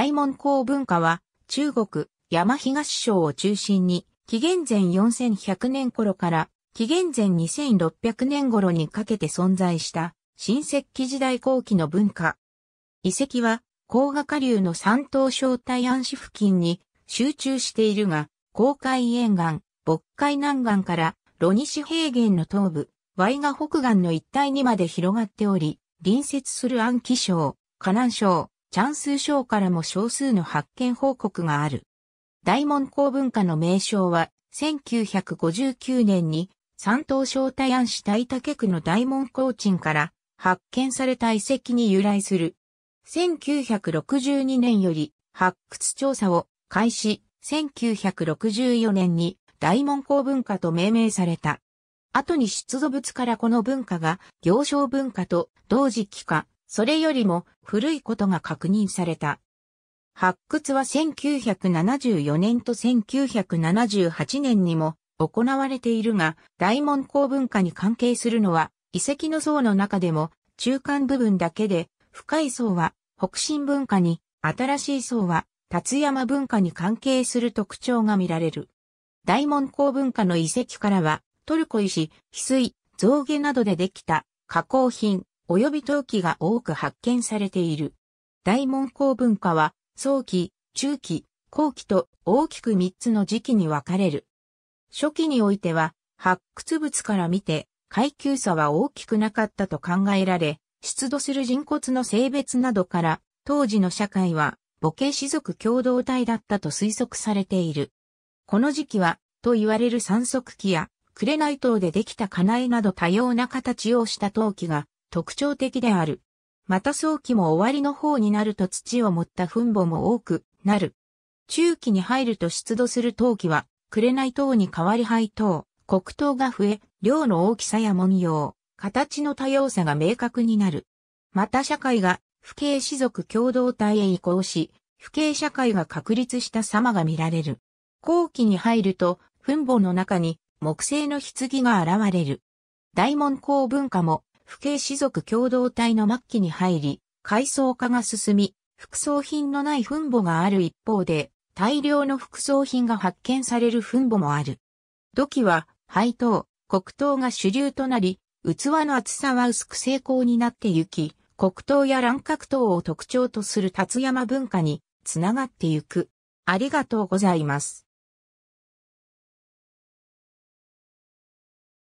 大門港文化は、中国、山東省を中心に、紀元前4100年頃から紀元前2600年頃にかけて存在した新石器時代後期の文化。遺跡は高賀下流の山東省大安市付近に集中しているが、高海沿岸、渤海南岸から炉西平原の東部、ワガ北岸の一帯にまで広がっており、隣接する安徽省、河南省、チャンス賞からも少数の発見報告がある。大門公文化の名称は、1959年に山東省大安市大竹区の大門工賃から発見された遺跡に由来する。1962年より発掘調査を開始、1964年に大門公文化と命名された。後に出土物からこの文化が行商文化と同時期化、それよりも古いことが確認された。発掘は1974年と1978年にも行われているが、大門工文化に関係するのは遺跡の層の中でも中間部分だけで、深い層は北進文化に、新しい層は達山文化に関係する特徴が見られる。大門工文化の遺跡からは、トルコ石、翡翠、象牙などでできた加工品、及び陶器が多く発見されている。大門工文化は、早期、中期、後期と大きく3つの時期に分かれる。初期においては、発掘物から見て、階級差は大きくなかったと考えられ、出土する人骨の性別などから、当時の社会は、母系氏族共同体だったと推測されている。この時期は、と言われる三足器や、紅刀でできた金井など多様な形をした陶器が特徴的である。また早期も終わりの方になると土を持った墳墓も多くなる。中期に入ると出土する陶器は、紅陶に代わり灰陶、黒陶が増え、量の大きさや文様、形の多様さが明確になる。また社会が不敬士族共同体へ移行し、不敬社会が確立した様が見られる。後期に入ると、墳墓の中に木製の棺が現れる。大門工文化も府警士族共同体の末期に入り、階層化が進み、副葬品のない墳墓がある一方で、大量の副葬品が発見される墳墓もある。土器は、灰刀、黒糖が主流となり、器の厚さは薄く成功になってゆき、黒糖や乱角刀を特徴とする達山文化につながってゆく。ありがとうございます。